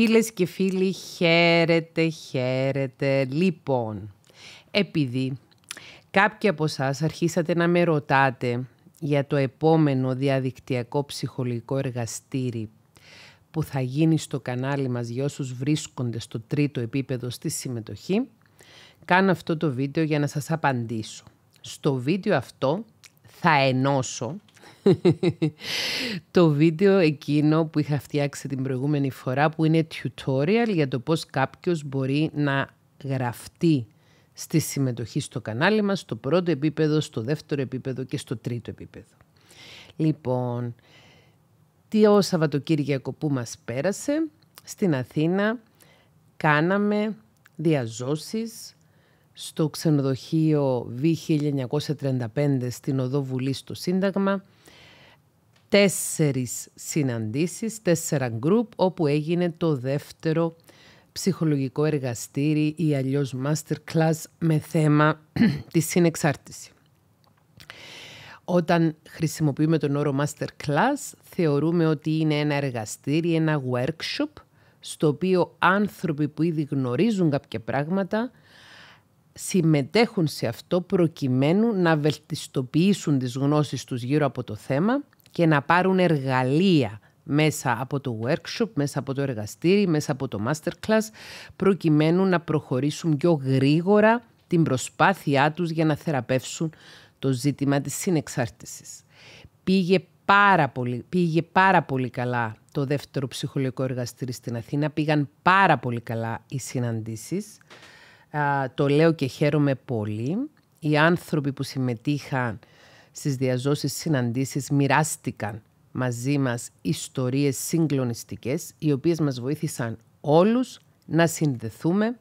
Φίλες και φίλοι, χαίρετε, χαίρετε. Λοιπόν, επειδή κάποιοι από εσάς αρχίσατε να με ρωτάτε για το επόμενο διαδικτυακό ψυχολογικό εργαστήρι που θα γίνει στο κανάλι μας για όσους βρίσκονται στο τρίτο επίπεδο στη συμμετοχή, κάνω αυτό το βίντεο για να σας απαντήσω. Στο βίντεο αυτό θα ενώσω το βίντεο εκείνο που είχα φτιάξει την προηγούμενη φορά που είναι tutorial για το πώς κάποιος μπορεί να γραφτεί στη συμμετοχή στο κανάλι μας, στο πρώτο επίπεδο, στο δεύτερο επίπεδο και στο τρίτο επίπεδο. Λοιπόν, τι το Σαββατοκύριακο που μας πέρασε, στην Αθήνα κάναμε διαζώσεις στο ξενοδοχείο V1935 στην Οδό Βουλής στο Σύνταγμα, τέσσερις συναντήσεις, τέσσερα γκρουπ, όπου έγινε το δεύτερο ψυχολογικό εργαστήρι ή αλλιώς masterclass με θέμα τη συνεξάρτηση. Όταν χρησιμοποιούμε τον όρο masterclass, θεωρούμε ότι είναι ένα εργαστήρι, ένα workshop, στο οποίο άνθρωποι που ήδη γνωρίζουν κάποια πράγματα συμμετέχουν σε αυτό προκειμένου να βελτιστοποιήσουν τις γνώσεις τους γύρω από το θέμα και να πάρουν εργαλεία μέσα από το workshop, μέσα από το εργαστήρι, μέσα από το masterclass, προκειμένου να προχωρήσουν πιο γρήγορα την προσπάθειά τους για να θεραπεύσουν το ζήτημα της συνεξάρτησης. Πήγε πάρα πολύ, πήγε πάρα πολύ καλά το δεύτερο ψυχολογικό εργαστήρι στην Αθήνα. Πήγαν πάρα πολύ καλά οι συναντήσεις. Α, το λέω και χαίρομαι πολύ. Οι άνθρωποι που συμμετείχαν στις διαζώσεις συναντήσεις μοιράστηκαν μαζί μας ιστορίες συγκλονιστικές οι οποίες μας βοήθησαν όλους να συνδεθούμε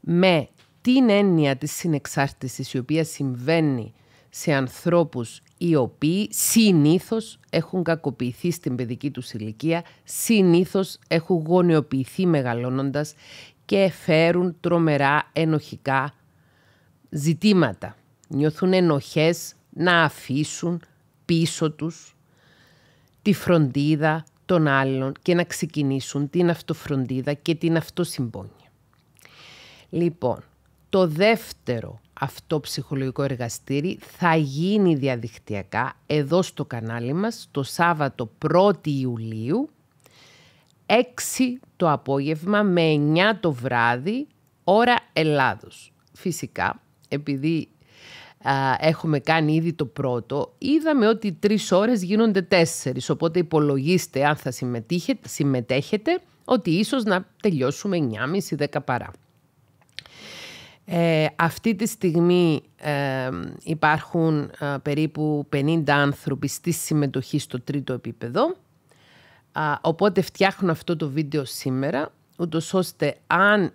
με την έννοια της συνεξάρτησης η οποία συμβαίνει σε ανθρώπους οι οποίοι συνήθως έχουν κακοποιηθεί στην παιδική τους ηλικία, συνήθως έχουν γονεοποιηθεί μεγαλώνοντας και φέρουν τρομερά ενοχικά ζητήματα. Νιώθουν ενοχές να αφήσουν πίσω τους τη φροντίδα των άλλων και να ξεκινήσουν την αυτοφροντίδα και την αυτοσυμπόνια. Λοιπόν, το δεύτερο αυτό ψυχολογικό εργαστήρι θα γίνει διαδικτυακά εδώ στο κανάλι μας το Σάββατο 1η Ιουλίου 6 το απόγευμα με 9 το βράδυ ώρα Ελλάδος. Φυσικά, επειδή α, έχουμε κάνει ήδη το πρώτο, είδαμε ότι τρεις ώρες γίνονται τέσσερις, οπότε υπολογίστε αν θα συμμετέχετε, συμμετέχετε ότι ίσως να τελειώσουμε 9.30-10 παρά. Ε, αυτή τη στιγμή ε, υπάρχουν ε, περίπου 50 άνθρωποι στη συμμετοχή στο τρίτο επίπεδο. Οπότε φτιάχνω αυτό το βίντεο σήμερα ούτως ώστε αν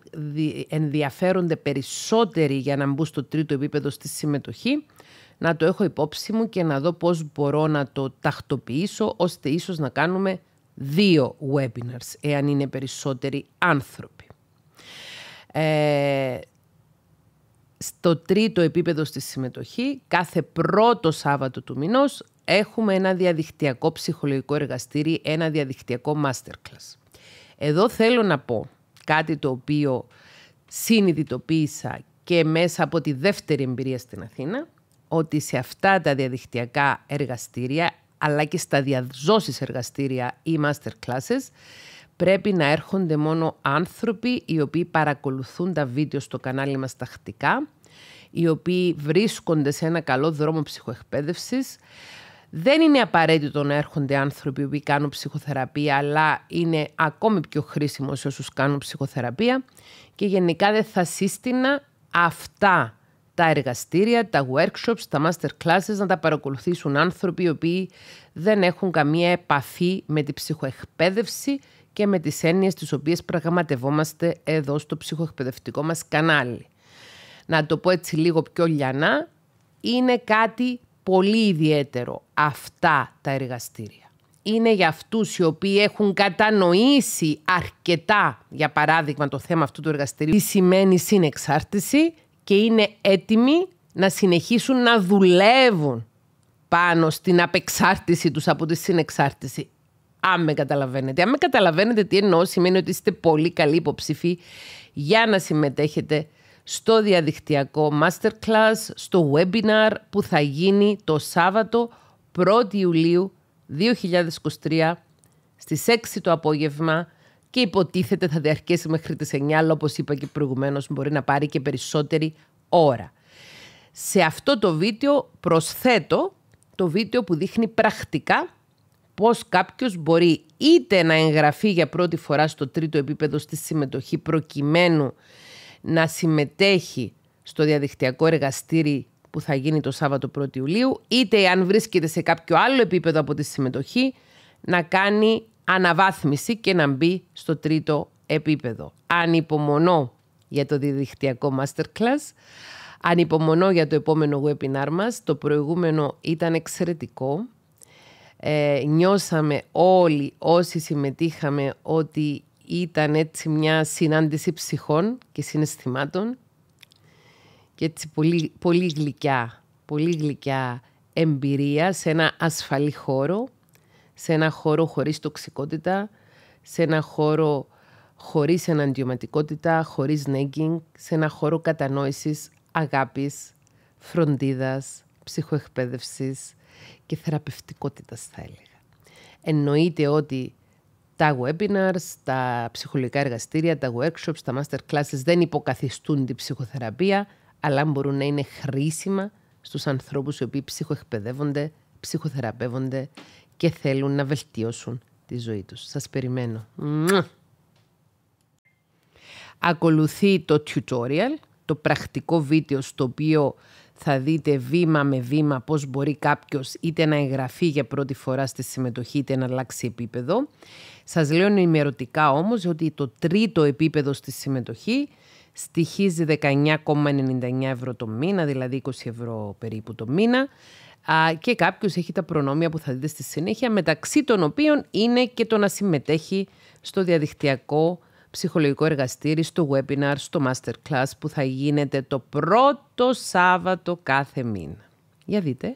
ενδιαφέρονται περισσότεροι για να μπουν στο τρίτο επίπεδο στη συμμετοχή, να το έχω υπόψη μου και να δω πώς μπορώ να το τακτοποιήσω, ώστε ίσως να κάνουμε δύο webinars, εάν είναι περισσότεροι άνθρωποι. Ε, στο τρίτο επίπεδο στη συμμετοχή, κάθε πρώτο Σάββατο του μηνός, έχουμε ένα διαδικτυακό ψυχολογικό εργαστήρι, ένα διαδικτυακό masterclass. Εδώ θέλω να πω κάτι το οποίο συνειδητοποίησα και μέσα από τη δεύτερη εμπειρία στην Αθήνα, ότι σε αυτά τα διαδικτυακά εργαστήρια, αλλά και στα διαζώσεις εργαστήρια ή masterclasses, πρέπει να έρχονται μόνο άνθρωποι οι οποίοι παρακολουθούν τα βίντεο στο κανάλι μας τακτικά, οι οποίοι βρίσκονται σε ένα καλό δρόμο ψυχοεκπαίδευσης, δεν είναι απαραίτητο να έρχονται άνθρωποι που κάνουν ψυχοθεραπεία, αλλά είναι ακόμη πιο χρήσιμο σε όσους κάνουν ψυχοθεραπεία και γενικά δεν θα σύστηνα αυτά τα εργαστήρια, τα workshops, τα master classes να τα παρακολουθήσουν άνθρωποι οι οποίοι δεν έχουν καμία επαφή με την ψυχοεκπαίδευση και με τις έννοιες τις οποίες πραγματευόμαστε εδώ στο ψυχοεκπαιδευτικό μας κανάλι. Να το πω έτσι λίγο πιο λιανά, είναι κάτι πολύ ιδιαίτερο αυτά τα εργαστήρια. Είναι για αυτούς οι οποίοι έχουν κατανοήσει αρκετά, για παράδειγμα το θέμα αυτού του εργαστηρίου, τι σημαίνει συνεξάρτηση και είναι έτοιμοι να συνεχίσουν να δουλεύουν πάνω στην απεξάρτηση τους από τη συνεξάρτηση. Αν με καταλαβαίνετε. Αν με καταλαβαίνετε τι εννοώ σημαίνει ότι είστε πολύ καλοί υποψήφοι για να συμμετέχετε στο διαδικτυακό masterclass, στο webinar που θα γίνει το Σάββατο 1η Ιουλίου 2023 στις 6 το απόγευμα και υποτίθεται θα διαρκέσει μέχρι τις 9, αλλά όπως είπα και προηγουμένως μπορεί να πάρει και περισσότερη ώρα. Σε αυτό το βίντεο προσθέτω το βίντεο που δείχνει πρακτικά πώς κάποιος μπορεί είτε να εγγραφεί για πρώτη φορά στο τρίτο επίπεδο στη συμμετοχή προκειμένου να συμμετέχει στο διαδικτυακό εργαστήρι που θα γίνει το Σάββατο 1η Ιουλίου, είτε αν βρίσκεται σε κάποιο άλλο επίπεδο από τη συμμετοχή, να κάνει αναβάθμιση και να μπει στο τρίτο επίπεδο. Αν Ανυπομονώ για το διαδικτυακό masterclass, ανυπομονώ για το επόμενο webinar μας. Το προηγούμενο ήταν εξαιρετικό. Ε, νιώσαμε όλοι όσοι συμμετείχαμε ότι ήταν έτσι μια συνάντηση ψυχών και συναισθημάτων και έτσι πολύ, γλυκιά, πολύ γλυκιά εμπειρία σε ένα ασφαλή χώρο, σε ένα χώρο χωρίς τοξικότητα, σε ένα χώρο χωρίς εναντιωματικότητα, χωρίς νέγκινγκ, σε ένα χώρο κατανόησης, αγάπης, φροντίδας, ψυχοεκπαίδευσης και θεραπευτικότητας θα έλεγα. Εννοείται ότι τα webinars, τα ψυχολογικά εργαστήρια, τα workshops, τα master classes δεν υποκαθιστούν την ψυχοθεραπεία, αλλά μπορούν να είναι χρήσιμα στους ανθρώπους οι οποίοι ψυχοεκπαιδεύονται, ψυχοθεραπεύονται και θέλουν να βελτιώσουν τη ζωή τους. Σας περιμένω. Ακολουθεί το tutorial, το πρακτικό βίντεο στο οποίο θα δείτε βήμα με βήμα πώς μπορεί κάποιος είτε να εγγραφεί για πρώτη φορά στη συμμετοχή είτε να αλλάξει επίπεδο. Σας λέω ενημερωτικά όμως ότι το τρίτο επίπεδο στη συμμετοχή στοιχίζει 19,99 ευρώ το μήνα, δηλαδή 20 ευρώ περίπου το μήνα και κάποιος έχει τα προνόμια που θα δείτε στη συνέχεια, μεταξύ των οποίων είναι και το να συμμετέχει στο διαδικτυακό ψυχολογικό εργαστήρι, στο webinar, στο masterclass που θα γίνεται το πρώτο Σάββατο κάθε μήνα. Για δείτε.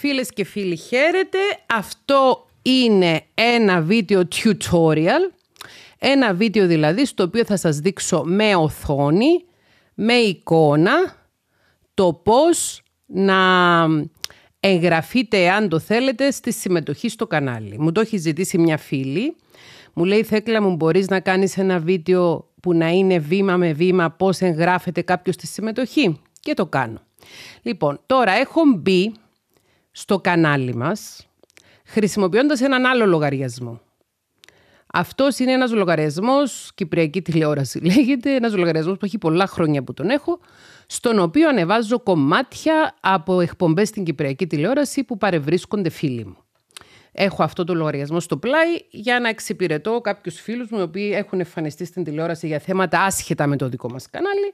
Φίλες και φίλοι, χαίρετε. Αυτό είναι ένα βίντεο tutorial, ένα βίντεο δηλαδή στο οποίο θα σας δείξω με οθόνη, με εικόνα, το πώς να εγγραφείτε αν το θέλετε στη συμμετοχή στο κανάλι. Μου το έχει ζητήσει μια φίλη. Μου λέει Θέκλα μου μπορείς να κάνεις ένα βίντεο που να είναι βήμα με βήμα πώς εγγράφεται κάποιος στη συμμετοχή. Και το κάνω. Λοιπόν, τώρα έχω μπει στο κανάλι μας χρησιμοποιώντας έναν άλλο λογαριασμό. Αυτός είναι ένας λογαριασμός, Κυπριακή τηλεόραση λέγεται, ένας λογαριασμός που έχει πολλά χρόνια που τον έχω, στον οποίο ανεβάζω κομμάτια από εκπομπές στην Κυπριακή τηλεόραση που παρευρίσκονται φίλοι μου. Έχω αυτό το λογαριασμό στο πλάι για να εξυπηρετώ κάποιους φίλους μου, οι οποίοι έχουν εμφανιστεί στην τηλεόραση για θέματα άσχετα με το δικό μας κανάλι,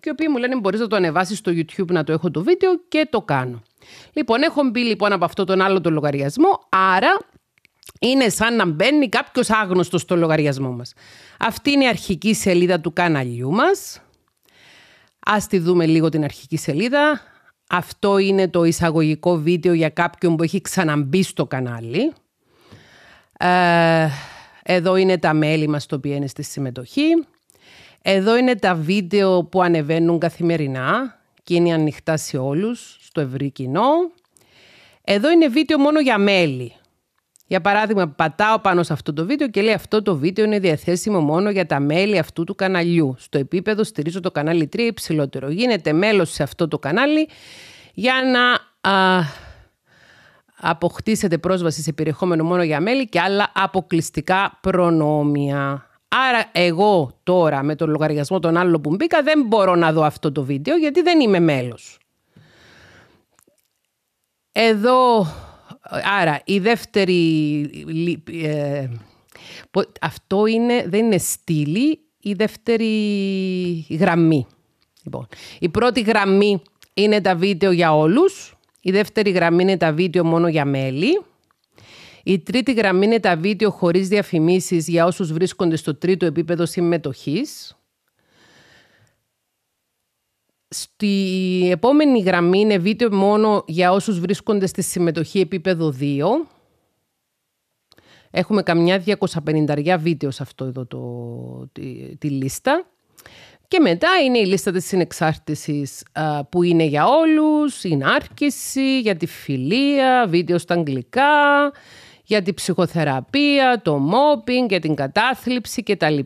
και οι οποίοι μου λένε: Μπορείς να το ανεβάσεις στο YouTube να το έχω το βίντεο και το κάνω. Λοιπόν, έχω μπει λοιπόν από αυτό τον άλλο τον λογαριασμό, άρα είναι σαν να μπαίνει κάποιος άγνωστος στο λογαριασμό μας. Αυτή είναι η αρχική σελίδα του καναλιού μας. Ας τη δούμε λίγο την αρχική σελίδα. Αυτό είναι το εισαγωγικό βίντεο για κάποιον που έχει ξαναμπεί στο κανάλι. Ε, εδώ είναι τα μέλη μας το οποίο είναι στη συμμετοχή. Εδώ είναι τα βίντεο που ανεβαίνουν καθημερινά και είναι ανοιχτά σε όλους στο ευρύ κοινό. Εδώ είναι βίντεο μόνο για μέλη. Για παράδειγμα, πατάω πάνω σε αυτό το βίντεο και λέει αυτό το βίντεο είναι διαθέσιμο μόνο για τα μέλη αυτού του καναλιού. Στο επίπεδο στηρίζω το κανάλι 3 υψηλότερο. Γίνεται μέλος σε αυτό το κανάλι για να αποκτήσετε πρόσβαση σε περιεχόμενο μόνο για μέλη και άλλα αποκλειστικά προνόμια. Άρα εγώ τώρα με τον λογαριασμό των άλλων που μπήκα δεν μπορώ να δω αυτό το βίντεο γιατί δεν είμαι μέλος. Εδώ, άρα, η δεύτερη... Ε, αυτό είναι, δεν είναι στήλη, η δεύτερη γραμμή. Λοιπόν, η πρώτη γραμμή είναι τα βίντεο για όλους. Η δεύτερη γραμμή είναι τα βίντεο μόνο για μέλη. Η τρίτη γραμμή είναι τα βίντεο χωρίς διαφημίσεις για όσους βρίσκονται στο τρίτο επίπεδο συμμετοχής. Στη επόμενη γραμμή είναι βίντεο μόνο για όσους βρίσκονται στη συμμετοχή επίπεδο 2. Έχουμε καμιά 250 βίντεο σε αυτό εδώ το, τη, λίστα. Και μετά είναι η λίστα της συνεξάρτησης που είναι για όλους, η άρκηση, για τη φιλία, βίντεο στα αγγλικά, για τη ψυχοθεραπεία, το μόπινγκ, για την κατάθλιψη κτλ.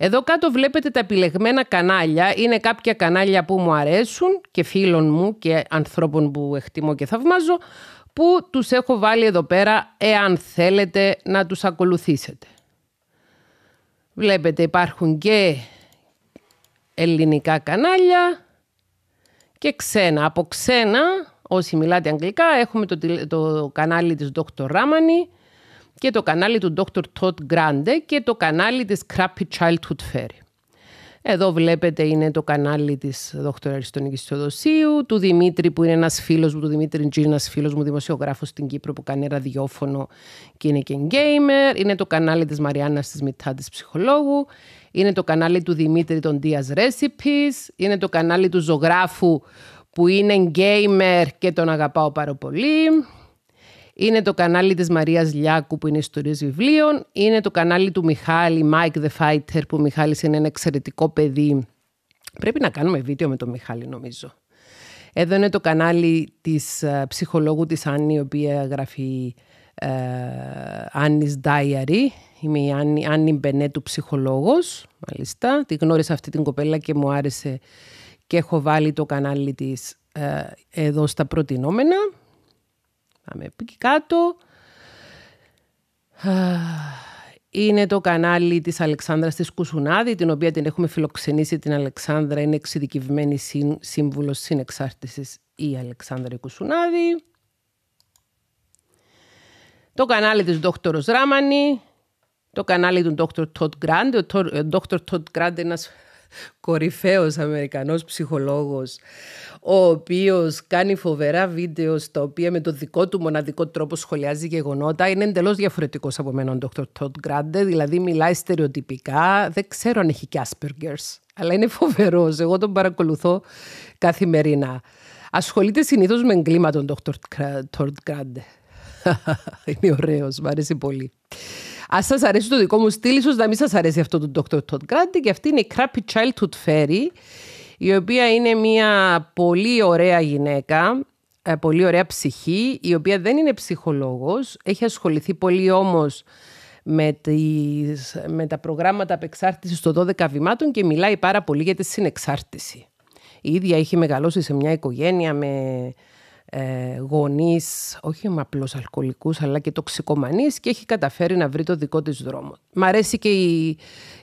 Εδώ κάτω βλέπετε τα επιλεγμένα κανάλια. Είναι κάποια κανάλια που μου αρέσουν και φίλων μου και ανθρώπων που εκτιμώ και θαυμάζω που τους έχω βάλει εδώ πέρα εάν θέλετε να τους ακολουθήσετε. Βλέπετε υπάρχουν και ελληνικά κανάλια και ξένα. Από ξένα, όσοι μιλάτε αγγλικά, έχουμε το, το κανάλι της Dr. Ramani, και το κανάλι του Dr. Todd Grande και το κανάλι της Crappy Childhood Fairy. Εδώ βλέπετε είναι το κανάλι της Δόκτωρα Αριστονίκης Θεοδοσίου, του Δημήτρη που είναι ένας φίλος μου, του Δημήτρη Τζίνα, ένας φίλος μου δημοσιογράφος στην Κύπρο που κάνει ραδιόφωνο και είναι και γκέιμερ. Είναι το κανάλι της Μαριάννας της Μητά Ψυχολόγου. Είναι το κανάλι του Δημήτρη των Diaz Recipes. Είναι το κανάλι του Ζωγράφου που είναι γκέιμερ και τον αγαπάω πάρα πολύ είναι το κανάλι της Μαρίας Λιάκου που είναι ιστορίες βιβλίων, είναι το κανάλι του Μιχάλη, Mike the Fighter, που ο Μιχάλης είναι ένα εξαιρετικό παιδί. Πρέπει να κάνουμε βίντεο με τον Μιχάλη νομίζω. Εδώ είναι το κανάλι της ε, ψυχολόγου της Άννη, η οποία γράφει ε, Άννης Diary. Είμαι η Άννη, Άννη Μπενέτου, ψυχολόγος, μάλιστα. Τη γνώρισα αυτή την κοπέλα και μου άρεσε και έχω βάλει το κανάλι της ε, εδώ στα προτινόμενα. Πάμε εκεί κάτω. Είναι το κανάλι της Αλεξάνδρας της Κουσουνάδη, την οποία την έχουμε φιλοξενήσει την Αλεξάνδρα. Είναι εξειδικευμένη σύμβουλος συνεξάρτησης η Αλεξάνδρα Κουσουνάδη. Το κανάλι της Δόκτωρος Ράμανη, το κανάλι του Δόκτωρ Τότ Grant. Ο ε, Δόκτωρ Τότ Grant είναι ένας κορυφαίος Αμερικανός ψυχολόγος ο οποίος κάνει φοβερά βίντεο στα οποία με το δικό του μοναδικό τρόπο σχολιάζει γεγονότα είναι εντελώς διαφορετικός από μένα ο Dr. Todd Grande δηλαδή μιλάει στερεοτυπικά δεν ξέρω αν έχει και Asperger's αλλά είναι φοβερός, εγώ τον παρακολουθώ καθημερινά ασχολείται συνήθως με εγκλήματα τον Dr. Todd Grande είναι ωραίος, μου αρέσει πολύ αν σας αρέσει το δικό μου στυλ, ίσως να μην σας αρέσει αυτό το Dr. Todd Grant. Και αυτή είναι η Crappy Childhood Fairy, η οποία είναι μια πολύ ωραία γυναίκα, ε, πολύ ωραία ψυχή, η οποία δεν είναι ψυχολόγος, έχει ασχοληθεί πολύ όμως με, με τα προγράμματα απεξάρτησης των 12 βημάτων και μιλάει πάρα πολύ για τη συνεξάρτηση. Η ίδια έχει μεγαλώσει σε μια οικογένεια με ε, γονείς, όχι απλώς αλκοολικούς, αλλά και τοξικομανείς και έχει καταφέρει να βρει το δικό της δρόμο. Μ' αρέσει και η,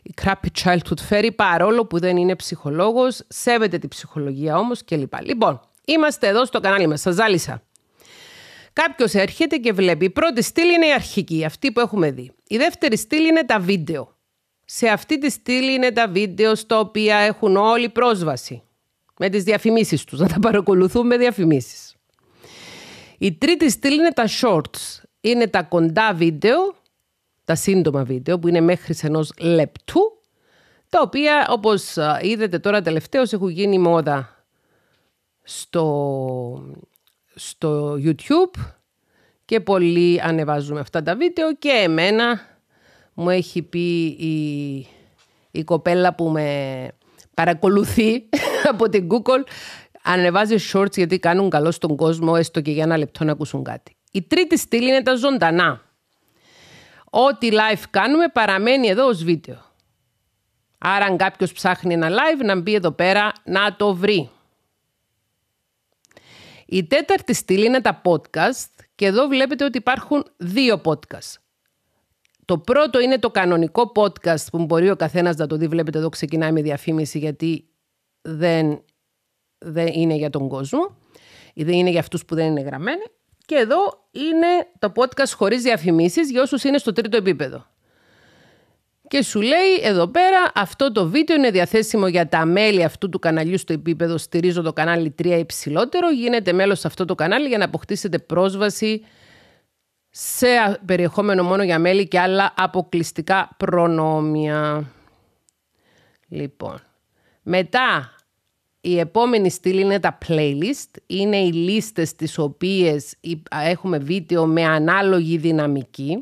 η crappy childhood fairy, παρόλο που δεν είναι ψυχολόγος, σέβεται την ψυχολογία όμως κλπ. Λοιπόν, είμαστε εδώ στο κανάλι μας, σας ζάλισα. Κάποιος έρχεται και βλέπει, η πρώτη στήλη είναι η αρχική, αυτή που έχουμε δει. Η δεύτερη στήλη είναι τα βίντεο. Σε αυτή τη στήλη είναι τα βίντεο στα οποία έχουν όλη πρόσβαση. Με τις διαφημίσεις τους. να τα παρακολουθούν με διαφημίσεις. Η τρίτη στήλη είναι τα shorts. Είναι τα κοντά βίντεο, τα σύντομα βίντεο που είναι μέχρι ενός λεπτού, τα οποία όπως είδατε τώρα τελευταίως έχουν γίνει μόδα στο, στο YouTube και πολλοί ανεβάζουμε αυτά τα βίντεο και εμένα μου έχει πει η, η κοπέλα που με παρακολουθεί από την Google Ανεβάζει shorts γιατί κάνουν καλό στον κόσμο, έστω και για ένα λεπτό να ακούσουν κάτι. Η τρίτη στήλη είναι τα ζωντανά. Ό,τι live κάνουμε παραμένει εδώ ως βίντεο. Άρα αν κάποιος ψάχνει ένα live να μπει εδώ πέρα να το βρει. Η τέταρτη στήλη είναι τα podcast και εδώ βλέπετε ότι υπάρχουν δύο podcast. Το πρώτο είναι το κανονικό podcast που μπορεί ο καθένας να το δει. Βλέπετε εδώ ξεκινάει με διαφήμιση γιατί δεν δεν είναι για τον κόσμο, δεν είναι για αυτούς που δεν είναι γραμμένοι. Και εδώ είναι το podcast χωρίς διαφημίσεις για όσους είναι στο τρίτο επίπεδο. Και σου λέει εδώ πέρα αυτό το βίντεο είναι διαθέσιμο για τα μέλη αυτού του καναλιού στο επίπεδο στηρίζω το κανάλι 3 υψηλότερο. Γίνετε μέλος σε αυτό το κανάλι για να αποκτήσετε πρόσβαση σε περιεχόμενο μόνο για μέλη και άλλα αποκλειστικά προνόμια. Λοιπόν, μετά η επόμενη στήλη είναι τα playlist. Είναι οι λίστες τις οποίες έχουμε βίντεο με ανάλογη δυναμική.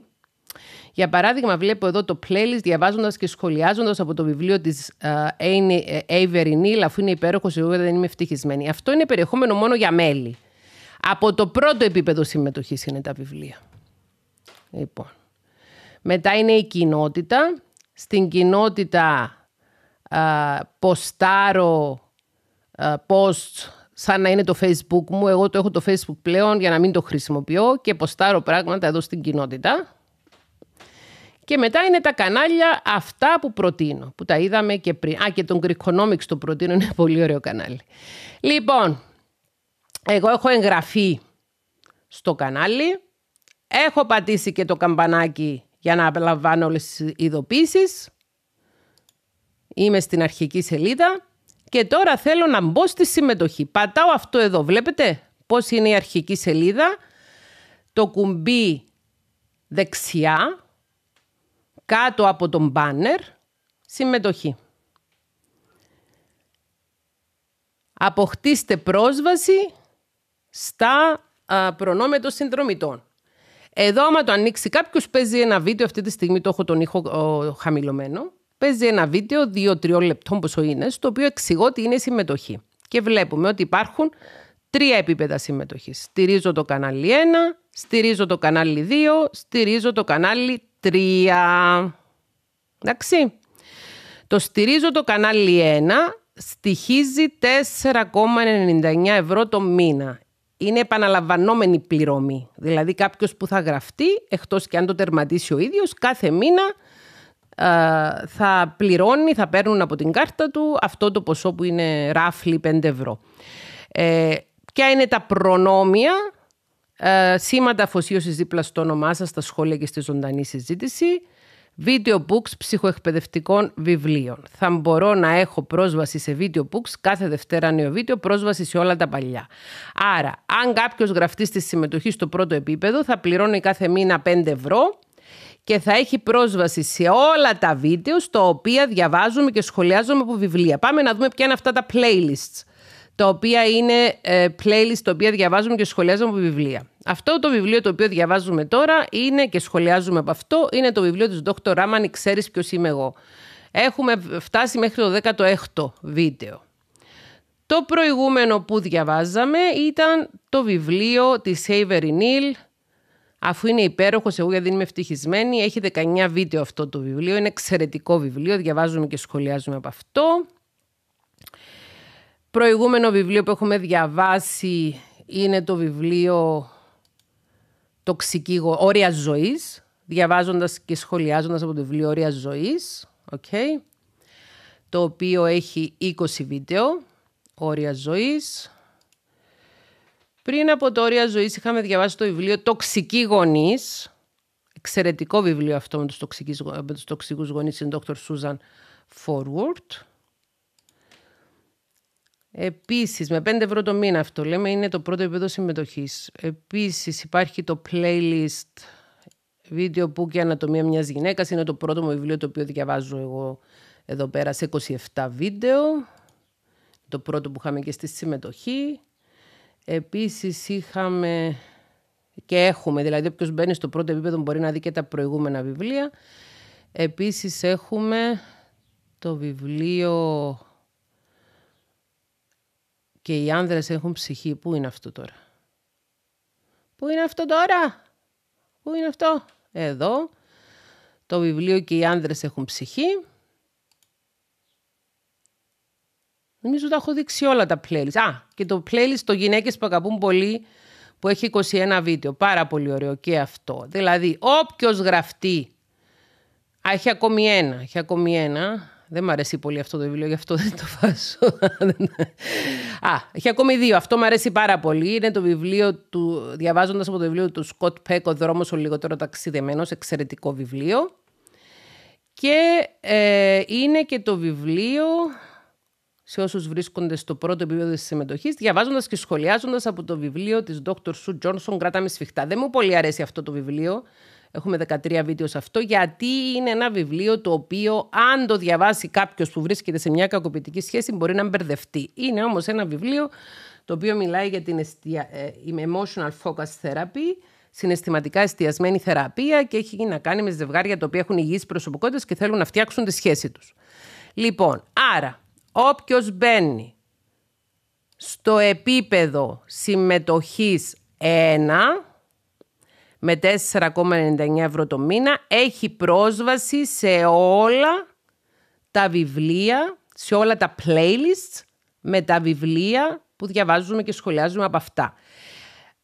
Για παράδειγμα, βλέπω εδώ το playlist διαβάζοντας και σχολιάζοντας από το βιβλίο της ε, ε, Avery Neal, αφού είναι υπέροχος, εγώ δεν είμαι ευτυχισμένη. Αυτό είναι περιεχόμενο μόνο για μέλη. Από το πρώτο επίπεδο συμμετοχής είναι τα βιβλία. Λοιπόν. Μετά είναι η κοινότητα. Στην κοινότητα α, ποστάρω ε, post σαν να είναι το facebook μου. Εγώ το έχω το facebook πλέον για να μην το χρησιμοποιώ και ποστάρω πράγματα εδώ στην κοινότητα. Και μετά είναι τα κανάλια αυτά που προτείνω, που τα είδαμε και πριν. Α, και τον Greekonomics το προτείνω, είναι πολύ ωραίο κανάλι. Λοιπόν, εγώ έχω εγγραφεί στο κανάλι, έχω πατήσει και το καμπανάκι για να απολαμβάνω όλες τις ειδοποίησεις. Είμαι στην αρχική σελίδα και τώρα θέλω να μπω στη συμμετοχή. Πατάω αυτό εδώ. Βλέπετε πώς είναι η αρχική σελίδα. Το κουμπί δεξιά, κάτω από τον μπάνερ, συμμετοχή. Αποκτήστε πρόσβαση στα α, προνόμια των συνδρομητών. Εδώ άμα το ανοίξει κάποιος παίζει ένα βίντεο αυτή τη στιγμή, το έχω τον ήχο ο, χαμηλωμένο παίζει ένα βίντεο 2-3 λεπτών πόσο είναι, στο οποίο εξηγώ ότι είναι συμμετοχή. Και βλέπουμε ότι υπάρχουν τρία επίπεδα συμμετοχής. Στηρίζω το κανάλι 1, στηρίζω το κανάλι 2, στηρίζω το κανάλι 3. Εντάξει. Το στηρίζω το κανάλι 1 στοιχίζει 4,99 ευρώ το μήνα. Είναι επαναλαμβανόμενη πληρωμή. Δηλαδή κάποιος που θα γραφτεί, εκτός και αν το τερματίσει ο ίδιος, κάθε μήνα ε, θα πληρώνει, θα παίρνουν από την κάρτα του αυτό το ποσό που είναι ράφλι 5 ευρώ. Ε, ποια είναι τα προνόμια, ε, σήματα αφοσίωσης δίπλα στο όνομά σας, στα σχόλια και στη ζωντανή συζήτηση, βίντεο books ψυχοεκπαιδευτικών βιβλίων. Θα μπορώ να έχω πρόσβαση σε βίντεο books κάθε Δευτέρα νέο βίντεο, πρόσβαση σε όλα τα παλιά. Άρα, αν κάποιος γραφτεί στη συμμετοχή στο πρώτο επίπεδο, θα πληρώνει κάθε μήνα 5 ευρώ, και θα έχει πρόσβαση σε όλα τα βίντεο στα οποία διαβάζουμε και σχολιάζουμε από βιβλία. Πάμε να δούμε ποια είναι αυτά τα playlists, τα οποία είναι ε, playlists τα οποία διαβάζουμε και σχολιάζουμε από βιβλία. Αυτό το βιβλίο το οποίο διαβάζουμε τώρα είναι και σχολιάζουμε από αυτό, είναι το βιβλίο της Dr. Ράμαν «Ξέρεις ποιος είμαι εγώ». Έχουμε φτάσει μέχρι το 16ο βίντεο. Το προηγούμενο που διαβάζαμε ήταν το βιβλίο της Avery Neal Αφού είναι υπέροχος, εγώ γιατί είμαι ευτυχισμένη, έχει 19 βίντεο αυτό το βιβλίο. Είναι εξαιρετικό βιβλίο, διαβάζουμε και σχολιάζουμε από αυτό. Προηγούμενο βιβλίο που έχουμε διαβάσει είναι το βιβλίο «Τοξική όρια ζωής», διαβάζοντας και σχολιάζοντας από το βιβλίο «Όρια ζωής», okay, το οποίο έχει 20 βίντεο, «Όρια ζωής», πριν από το όρια ζωής, είχαμε διαβάσει το βιβλίο Τοξικοί γονεί. Εξαιρετικό βιβλίο αυτό με τους τοξικούς γονείς, είναι Dr. Susan Forward. Επίσης, με 5 ευρώ το μήνα αυτό λέμε είναι το πρώτο επίπεδο συμμετοχής. Επίσης υπάρχει το playlist βίντεο που και ανατομία μιας γυναίκας. Είναι το πρώτο μου βιβλίο το οποίο διαβάζω εγώ εδώ πέρα σε 27 βίντεο. Το πρώτο που είχαμε και στη συμμετοχή. Επίσης είχαμε και έχουμε, δηλαδή όποιος μπαίνει στο πρώτο επίπεδο μπορεί να δει και τα προηγούμενα βιβλία. Επίσης έχουμε το βιβλίο «Και οι άνδρες έχουν ψυχή». Πού είναι αυτό τώρα? Πού είναι αυτό τώρα? Πού είναι αυτό? Εδώ. Το βιβλίο «Και οι άνδρες έχουν ψυχή». Νομίζω ότι έχω δείξει όλα τα playlist. Α, και το playlist το γυναίκες που αγαπούν πολύ, που έχει 21 βίντεο. Πάρα πολύ ωραίο και αυτό. Δηλαδή, όποιος γραφτεί. Α, έχει ακόμη ένα. Έχει ακόμη ένα. Δεν μου αρέσει πολύ αυτό το βιβλίο, γι' αυτό δεν το βάζω. Α, έχει ακόμη δύο. Αυτό μου αρέσει πάρα πολύ. Είναι το βιβλίο του. Διαβάζοντας από το βιβλίο του Σκοτ Πέκ, Ο δρόμος ο λιγότερο ταξιδεμένος. Εξαιρετικό βιβλίο. Και ε, είναι και το βιβλίο σε όσους βρίσκονται στο πρώτο επίπεδο της συμμετοχής, διαβάζοντας και σχολιάζοντας από το βιβλίο της Dr. Sue Johnson «Κράταμε σφιχτά». Δεν μου πολύ αρέσει αυτό το βιβλίο, έχουμε 13 βίντεο σε αυτό, γιατί είναι ένα βιβλίο το οποίο αν το διαβάσει κάποιος που βρίσκεται σε μια κακοποιητική σχέση μπορεί να μπερδευτεί. Είναι όμως ένα βιβλίο το οποίο μιλάει για την ε, emotional focus therapy, συναισθηματικά εστιασμένη θεραπεία και έχει να κάνει με ζευγάρια τα οποία έχουν υγιείς προσωπικότητες και θέλουν να φτιάξουν τη σχέση τους. Λοιπόν, άρα όποιος μπαίνει στο επίπεδο συμμετοχής 1 με 4,99 ευρώ το μήνα έχει πρόσβαση σε όλα τα βιβλία, σε όλα τα playlists με τα βιβλία που διαβάζουμε και σχολιάζουμε από αυτά.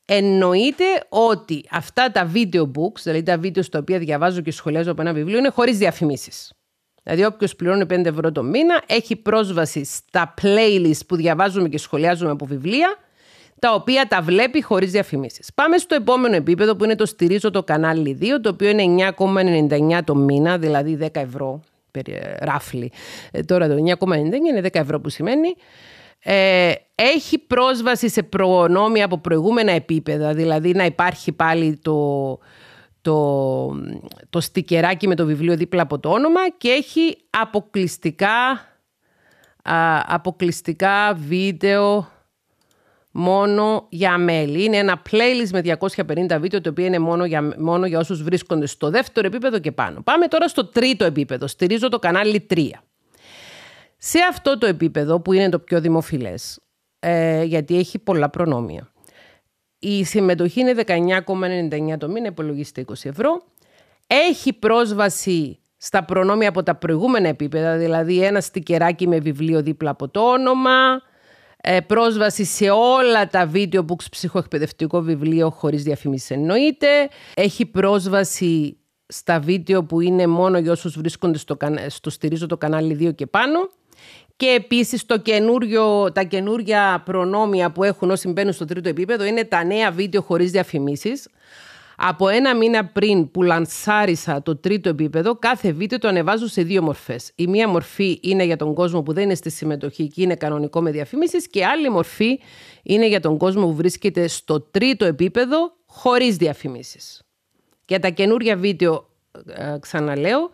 Εννοείται ότι αυτά τα video books, δηλαδή τα βίντεο στα οποία διαβάζω και σχολιάζω από ένα βιβλίο, είναι χωρίς διαφημίσεις. Δηλαδή, όποιος πληρώνει 5 ευρώ το μήνα έχει πρόσβαση στα playlist που διαβάζουμε και σχολιάζουμε από βιβλία, τα οποία τα βλέπει χωρίς διαφημίσεις. Πάμε στο επόμενο επίπεδο που είναι το στηρίζω το κανάλι 2, το οποίο είναι 9,99 το μήνα, δηλαδή 10 ευρώ. Ράφλι. Ε, τώρα το 9,99 είναι 10 ευρώ που σημαίνει. Ε, έχει πρόσβαση σε προνόμια από προηγούμενα επίπεδα, δηλαδή να υπάρχει πάλι το το, το στικεράκι με το βιβλίο δίπλα από το όνομα και έχει αποκλειστικά, α, αποκλειστικά βίντεο μόνο για μέλη. Είναι ένα playlist με 250 βίντεο, το οποίο είναι μόνο για, μόνο για όσους βρίσκονται στο δεύτερο επίπεδο και πάνω. Πάμε τώρα στο τρίτο επίπεδο. Στηρίζω το κανάλι 3. Σε αυτό το επίπεδο που είναι το πιο δημοφιλές, ε, γιατί έχει πολλά προνόμια. Η συμμετοχή είναι 19,99 το μήνα, υπολογίστε 20 ευρώ. Έχει πρόσβαση στα προνόμια από τα προηγούμενα επίπεδα, δηλαδή ένα στικεράκι με βιβλίο δίπλα από το όνομα, ε, πρόσβαση σε όλα τα βίντεο books ψυχοεκπαιδευτικό βιβλίο χωρίς διαφημίσεις εννοείται. Έχει πρόσβαση στα βίντεο που είναι μόνο για όσους βρίσκονται στο, στο στηρίζω το κανάλι 2 και πάνω. Και επίσης τα καινούργια προνόμια που έχουν όσοι μπαίνουν στο τρίτο επίπεδο είναι τα νέα βίντεο χωρίς διαφημίσεις. Από ένα μήνα πριν που λανσάρισα το τρίτο επίπεδο, κάθε βίντεο το ανεβάζω σε δύο μορφές. Η μία μορφή είναι για τον κόσμο που δεν είναι στη συμμετοχή και είναι κανονικό με διαφημίσεις, και άλλη μορφή είναι για τον κόσμο που βρίσκεται στο τρίτο επίπεδο χωρίς διαφημίσεις. Για τα καινούργια βίντεο, ε, ξαναλέω,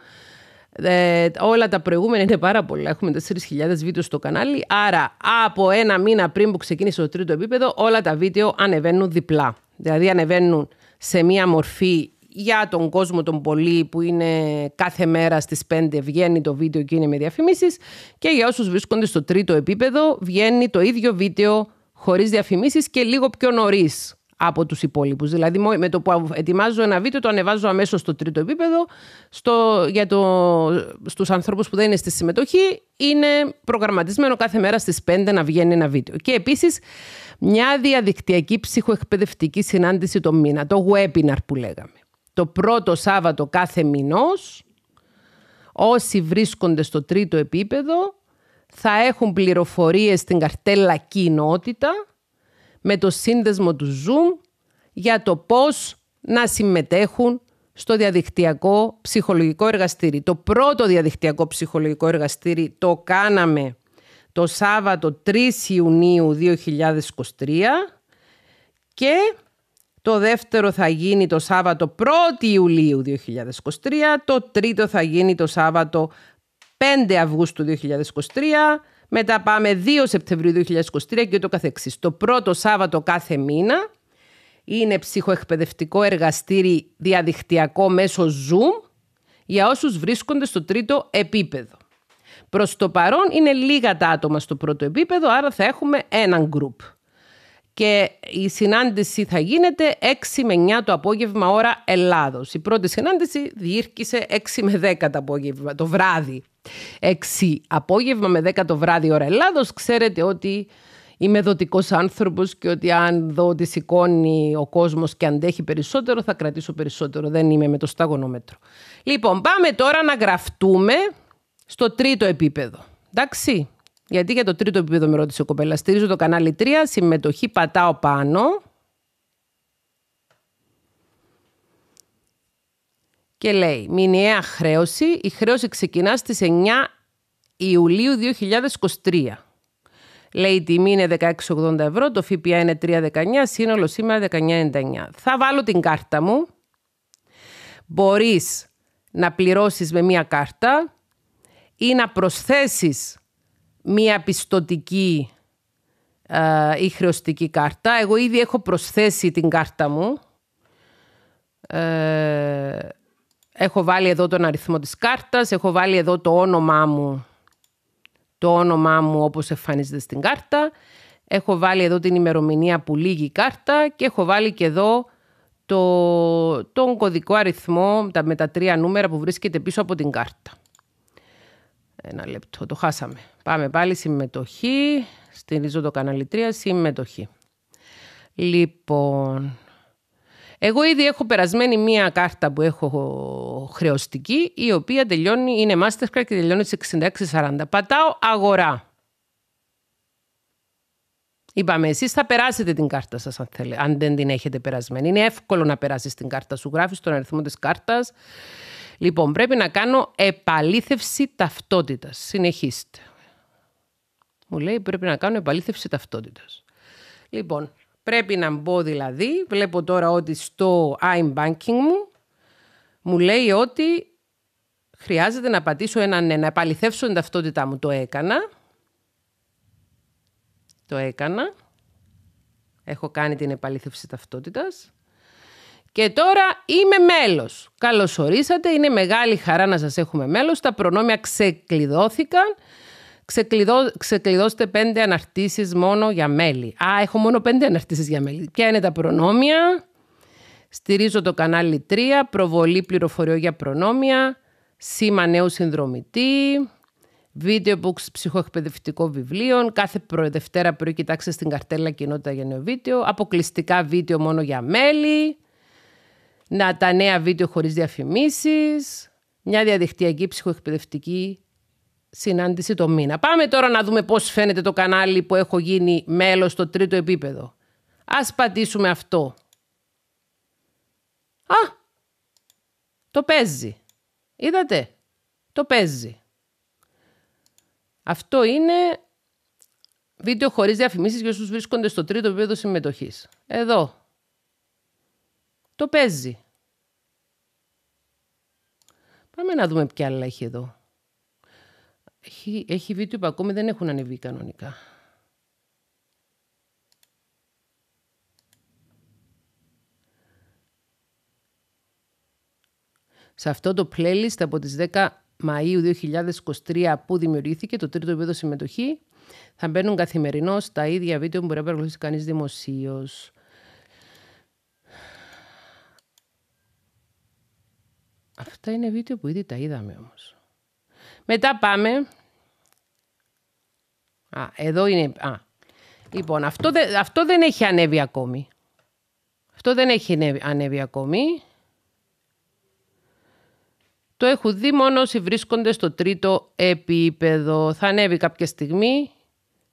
ε, όλα τα προηγούμενα είναι πάρα πολλά. Έχουμε 4.000 βίντεο στο κανάλι. Άρα, από ένα μήνα πριν που ξεκίνησε το τρίτο επίπεδο, όλα τα βίντεο ανεβαίνουν διπλά. Δηλαδή, ανεβαίνουν σε μία μορφή για τον κόσμο τον πολύ που είναι κάθε μέρα στις 5 βγαίνει το βίντεο και είναι με διαφημίσεις και για όσους βρίσκονται στο τρίτο επίπεδο βγαίνει το ίδιο βίντεο χωρίς διαφημίσεις και λίγο πιο νωρίς από τους υπόλοιπους. Δηλαδή με το που ετοιμάζω ένα βίντεο το ανεβάζω αμέσως στο τρίτο επίπεδο στο, για το, στους ανθρώπους που δεν είναι στη συμμετοχή είναι προγραμματισμένο κάθε μέρα στις 5 να βγαίνει ένα βίντεο. Και επίσης μια διαδικτυακή ψυχοεκπαιδευτική συνάντηση το μήνα, το webinar που λέγαμε. Το πρώτο Σάββατο κάθε μηνός όσοι βρίσκονται στο τρίτο επίπεδο θα έχουν πληροφορίες στην καρτέλα κοινότητα με το σύνδεσμο του Zoom για το πώς να συμμετέχουν στο διαδικτυακό ψυχολογικό εργαστήρι. Το πρώτο διαδικτυακό ψυχολογικό εργαστήρι το κάναμε το Σάββατο 3 Ιουνίου 2023 και το δεύτερο θα γίνει το Σάββατο 1 Ιουλίου 2023, το τρίτο θα γίνει το Σάββατο 5 Αυγούστου 2023 μετά πάμε 2 Σεπτεμβρίου 2023 και το καθεξής. Το πρώτο Σάββατο κάθε μήνα είναι ψυχοεκπαιδευτικό εργαστήρι διαδικτυακό μέσω Zoom για όσους βρίσκονται στο τρίτο επίπεδο. Προς το παρόν είναι λίγα τα άτομα στο πρώτο επίπεδο, άρα θα έχουμε έναν γκρουπ και η συνάντηση θα γίνεται 6 με 9 το απόγευμα ώρα Ελλάδος. Η πρώτη συνάντηση διήρκησε 6 με 10 το απόγευμα, το βράδυ. 6 απόγευμα με 10 το βράδυ ώρα Ελλάδος. Ξέρετε ότι είμαι δοτικός άνθρωπος και ότι αν δω ότι σηκώνει ο κόσμος και αντέχει περισσότερο θα κρατήσω περισσότερο. Δεν είμαι με το σταγονόμετρο. Λοιπόν, πάμε τώρα να γραφτούμε στο τρίτο επίπεδο. Εντάξει. Γιατί για το τρίτο επίπεδο με ρώτησε ο κοπέλας. Στηρίζω το κανάλι 3, συμμετοχή πατάω πάνω. Και λέει, μηνιαία χρέωση. Η χρέωση ξεκινά στις 9 Ιουλίου 2023. Λέει η τιμή είναι 16,80 ευρώ, το ΦΠΑ είναι 3,19, σύνολο σήμερα 19,99. Θα βάλω την κάρτα μου. Μπορείς να πληρώσεις με μία κάρτα ή να προσθέσεις μία πιστοτική ή χρεωστική κάρτα. Εγώ ήδη έχω προσθέσει την κάρτα μου. Ε, έχω βάλει εδώ τον αριθμό της κάρτας, έχω βάλει εδώ το όνομά μου, το όνομά μου όπως εμφανίζεται στην κάρτα. Έχω βάλει εδώ την ημερομηνία που λύγει η κάρτα και έχω βάλει και εδώ το, τον κωδικό αριθμό με τα τρία νούμερα που βρίσκεται πίσω από την κάρτα. Ένα λεπτό, το χάσαμε. Πάμε πάλι συμμετοχή. Στην το Κανάλι 3, συμμετοχή. Λοιπόν, εγώ ήδη έχω περασμένη μία κάρτα που έχω χρεωστική, η οποία τελειώνει, είναι Mastercard και τελειώνει 66-40. Πατάω αγορά. Είπαμε, εσείς θα περάσετε την κάρτα σας, αν αν δεν την έχετε περασμένη. Είναι εύκολο να περάσεις την κάρτα σου. Γράφεις τον αριθμό της κάρτας. Λοιπόν, πρέπει να κάνω επαλήθευση ταυτότητας. Συνεχίστε. Μου λέει πρέπει να κάνω επαλήθευση ταυτότητας. Λοιπόν, πρέπει να μπω δηλαδή. Βλέπω τώρα ότι στο I'm Banking μου μου λέει ότι χρειάζεται να πατήσω ένα. ναι, να επαληθεύσω την ταυτότητά μου. Το έκανα. Το έκανα. Έχω κάνει την επαλήθευση ταυτότητας. Και τώρα είμαι μέλος. Καλώς ορίσατε. Είναι μεγάλη χαρά να σας έχουμε μέλος. Τα προνόμια ξεκλειδώθηκαν. Ξεκλειδώ, ξεκλειδώστε πέντε αναρτήσεις μόνο για μέλη. Α, έχω μόνο πέντε αναρτήσεις για μέλη. Ποια είναι τα προνόμια. Στηρίζω το κανάλι 3. Προβολή πληροφοριών για προνόμια. Σήμα νέου συνδρομητή. Βίντεο books ψυχοεκπαιδευτικών βιβλίων. Κάθε προεδευτέρα πρωί κοιτάξτε στην καρτέλα κοινότητα για νέο βίντεο. Αποκλειστικά βίντεο μόνο για μέλη. Να τα νέα βίντεο χωρίς διαφημίσεις. Μια διαδικτυακή ψυχοεκπαιδευτική συνάντηση το μήνα. Πάμε τώρα να δούμε πώς φαίνεται το κανάλι που έχω γίνει μέλος στο τρίτο επίπεδο. Ας πατήσουμε αυτό. Α, το παίζει. Είδατε, το παίζει. Αυτό είναι βίντεο χωρίς διαφημίσεις για όσους βρίσκονται στο τρίτο επίπεδο συμμετοχής. Εδώ. Το παίζει. Πάμε να δούμε ποια άλλα έχει εδώ. Έχει, έχει βίντεο που ακόμη δεν έχουν ανεβεί κανονικά. Σε αυτό το playlist από τις 10 Μαΐου 2023 που δημιουργήθηκε το τρίτο επίπεδο συμμετοχή θα μπαίνουν καθημερινώς τα ίδια βίντεο που μπορεί να παρακολουθήσει κανείς δημοσίως. Αυτά είναι βίντεο που ήδη τα είδαμε όμως. Μετά πάμε. Α, εδώ είναι... Α. Λοιπόν, αυτό, δε, αυτό δεν έχει ανέβει ακόμη. Αυτό δεν έχει ανέβει ακόμη. Το έχουν δει μόνο όσοι βρίσκονται στο τρίτο επίπεδο. Θα ανέβει κάποια στιγμή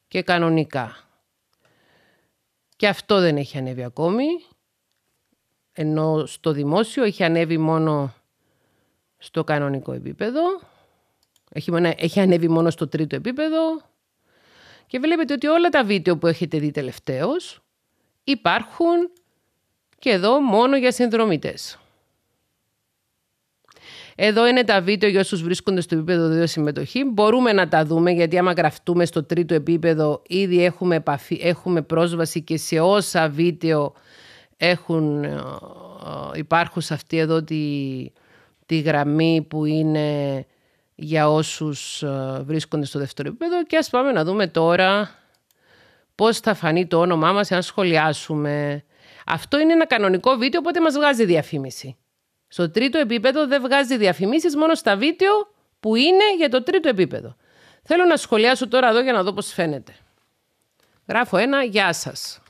και κανονικά. Και αυτό δεν έχει ανέβει ακόμη. Ενώ στο δημόσιο έχει ανέβει μόνο στο κανονικό επίπεδο. Έχει, έχει ανέβει μόνο στο τρίτο επίπεδο. Και βλέπετε ότι όλα τα βίντεο που έχετε δει τελευταίως υπάρχουν και εδώ μόνο για συνδρομητές. Εδώ είναι τα βίντεο για όσους βρίσκονται στο επίπεδο 2 συμμετοχή. Μπορούμε να τα δούμε, γιατί άμα γραφτούμε στο τρίτο επίπεδο, ήδη έχουμε, έχουμε πρόσβαση και σε όσα βίντεο έχουν, ε, ε, υπάρχουν σε αυτή εδώ τη, τη γραμμή που είναι για όσους ε, βρίσκονται στο δεύτερο επίπεδο και ας πάμε να δούμε τώρα πώς θα φανεί το όνομά μας αν σχολιάσουμε. Αυτό είναι ένα κανονικό βίντεο, οπότε μας βγάζει διαφήμιση. Στο τρίτο επίπεδο δεν βγάζει διαφημίσεις, μόνο στα βίντεο που είναι για το τρίτο επίπεδο. Θέλω να σχολιάσω τώρα εδώ για να δω πώς φαίνεται. Γράφω ένα «Γεια σας».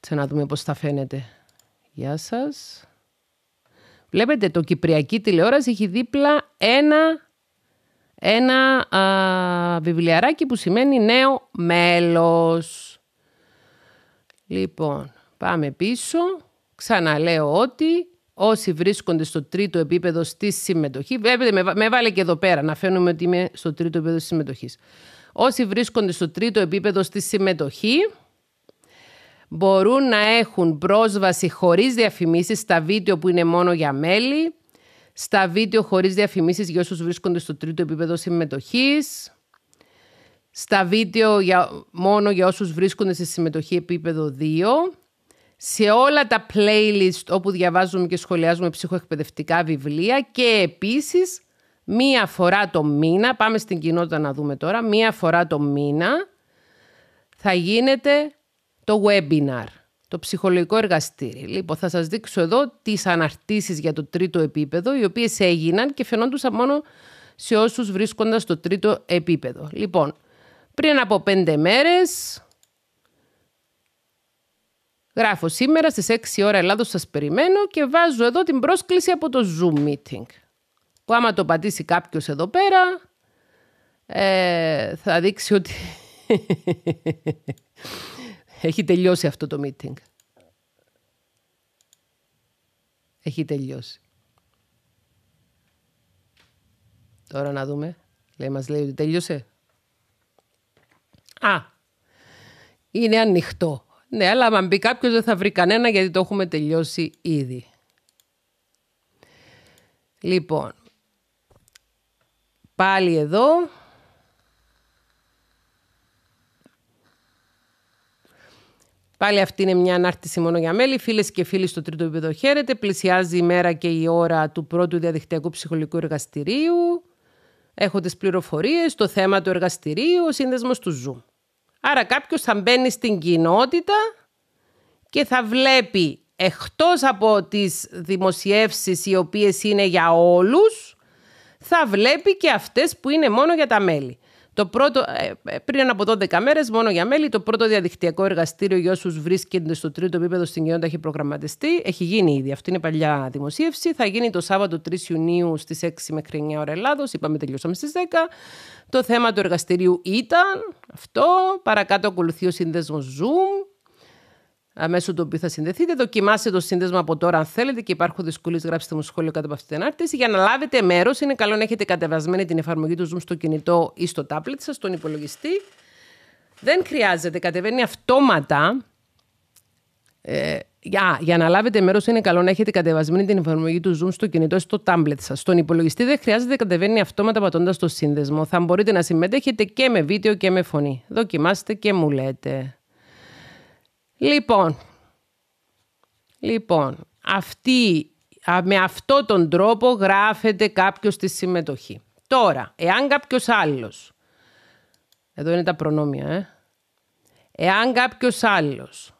Τσε να δούμε πώς θα φαίνεται. Γεια σας. Θα να δουμε πως θα φαινεται γεια σας βλεπετε το Κυπριακή τηλεόραση έχει δίπλα ένα, ένα βιβλιαράκι που σημαίνει νέο μέλος. Λοιπόν, πάμε πίσω. Ξαναλέω ότι όσοι βρίσκονται στο τρίτο επίπεδο στη συμμετοχή, βλέπετε με, βάλε και εδώ πέρα να φαίνομαι ότι είμαι στο τρίτο επίπεδο της συμμετοχής. Όσοι βρίσκονται στο τρίτο επίπεδο στη συμμετοχή μπορούν να έχουν πρόσβαση χωρίς διαφημίσεις στα βίντεο που είναι μόνο για μέλη, στα βίντεο χωρίς διαφημίσεις για όσους βρίσκονται στο τρίτο επίπεδο συμμετοχής, στα βίντεο για, μόνο για όσους βρίσκονται σε συμμετοχή επίπεδο 2. Σε όλα τα playlist όπου διαβάζουμε και σχολιάζουμε ψυχοεκπαιδευτικά βιβλία και επίσης μία φορά το μήνα, πάμε στην κοινότητα να δούμε τώρα, μία φορά το μήνα θα γίνεται το webinar, το ψυχολογικό εργαστήρι. Λοιπόν, θα σας δείξω εδώ τις αναρτήσεις για το τρίτο επίπεδο, οι οποίες έγιναν και φαινόντουσαν μόνο σε όσους βρίσκονταν στο τρίτο επίπεδο. Λοιπόν, πριν από πέντε μέρες. Γράφω σήμερα στις 6 ώρα Ελλάδος σας περιμένω και βάζω εδώ την πρόσκληση από το Zoom meeting. Που άμα το πατήσει κάποιος εδώ πέρα ε, θα δείξει ότι έχει τελειώσει αυτό το meeting. Έχει τελειώσει. Τώρα να δούμε. Λέει, μας λέει ότι τελείωσε α, είναι ανοιχτό. Ναι, αλλά αν μπει κάποιος δεν θα βρει κανένα γιατί το έχουμε τελειώσει ήδη. Λοιπόν, πάλι εδώ. Πάλι αυτή είναι μια ανάρτηση μόνο για μέλη. Φίλες και φίλοι στο τρίτο επίπεδο, χαίρετε. Πλησιάζει η μέρα και η ώρα του πρώτου διαδικτυακού ψυχολογικού εργαστηρίου. Έχω τι πληροφορίες, το θέμα του εργαστηρίου, ο σύνδεσμος του Zoom. Άρα κάποιος θα μπαίνει στην κοινότητα και θα βλέπει εκτός από τις δημοσιεύσεις οι οποίες είναι για όλους, θα βλέπει και αυτές που είναι μόνο για τα μέλη. Το πρώτο, ε, ε, πριν από 12 μέρες, μόνο για μέλη, το πρώτο διαδικτυακό εργαστήριο για όσους βρίσκονται στο τρίτο επίπεδο στην Ιόντα έχει προγραμματιστεί. Έχει γίνει ήδη. Αυτή είναι παλιά δημοσίευση. Θα γίνει το Σάββατο 3 Ιουνίου στις 6 μέχρι 9 ώρα Ελλάδος. Είπαμε τελειώσαμε στις 10. Το θέμα του εργαστηρίου ήταν αυτό. Παρακάτω ακολουθεί ο σύνδεσμος Zoom μέσω του οποίου θα συνδεθείτε. Δοκιμάστε το σύνδεσμο από τώρα, αν θέλετε και υπάρχουν δυσκολίες, γράψτε μου σχόλιο κάτω από αυτή την άρτηση. Για να λάβετε μέρος, είναι καλό να έχετε κατεβασμένη την εφαρμογή του Zoom στο κινητό ή στο tablet σας, στον υπολογιστή. Δεν χρειάζεται, κατεβαίνει αυτόματα. Ε, για, για να λάβετε μέρος, είναι καλό να έχετε κατεβασμένη την εφαρμογή του Zoom στο κινητό ή στο τάμπλετ σας. Στον υπολογιστή δεν χρειάζεται, κατεβαίνει αυτόματα ε, πατώντας το σύνδεσμο. Θα μπορείτε να συμμετέχετε και με βίντεο και με φωνή. Δοκιμάστε και μου λέτε. Λοιπόν, λοιπόν με αυτόν τον τρόπο γράφεται κάποιος τη συμμετοχή. Τώρα, εάν κάποιος άλλος, εδώ είναι τα προνόμια, ε, εάν κάποιος άλλος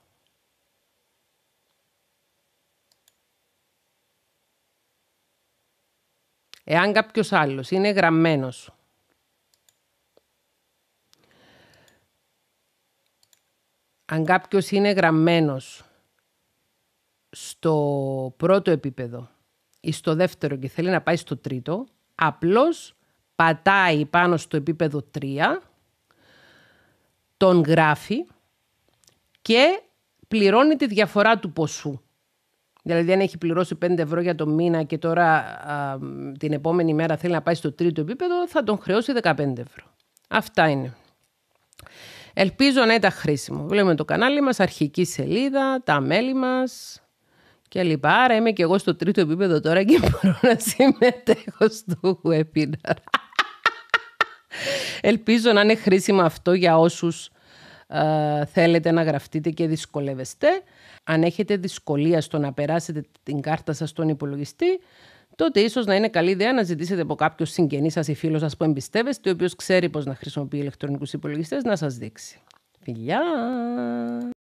Εάν κάποιος άλλος είναι γραμμένος αν κάποιος είναι γραμμένος στο πρώτο επίπεδο ή στο δεύτερο και θέλει να πάει στο τρίτο, Απλώς πατάει πάνω στο επίπεδο 3, τον γράφει και πληρώνει τη διαφορά του ποσού. Δηλαδή αν έχει πληρώσει 5 ευρώ για το μήνα και τώρα την επόμενη μέρα θέλει να πάει στο τρίτο επίπεδο, θα τον χρεώσει 15 ευρώ. Αυτά είναι. Ελπίζω να ήταν χρήσιμο. Βλέπουμε το κανάλι μας, αρχική σελίδα, τα μέλη μας και λοιπά. Άρα είμαι και εγώ στο τρίτο επίπεδο τώρα και μπορώ να συμμετέχω στο webinar. Ελπίζω να είναι χρήσιμο αυτό για όσους ε, θέλετε να γραφτείτε και δυσκολεύεστε. Αν έχετε δυσκολία στο να περάσετε την κάρτα σας στον υπολογιστή, τότε ίσως να είναι καλή ιδέα να ζητήσετε από κάποιος συγγενής σας ή φίλος σας που εμπιστεύεστε, ο οποίος ξέρει πώς να χρησιμοποιεί ηλεκτρονικούς υπολογιστές, να σας δείξει. Φιλιά!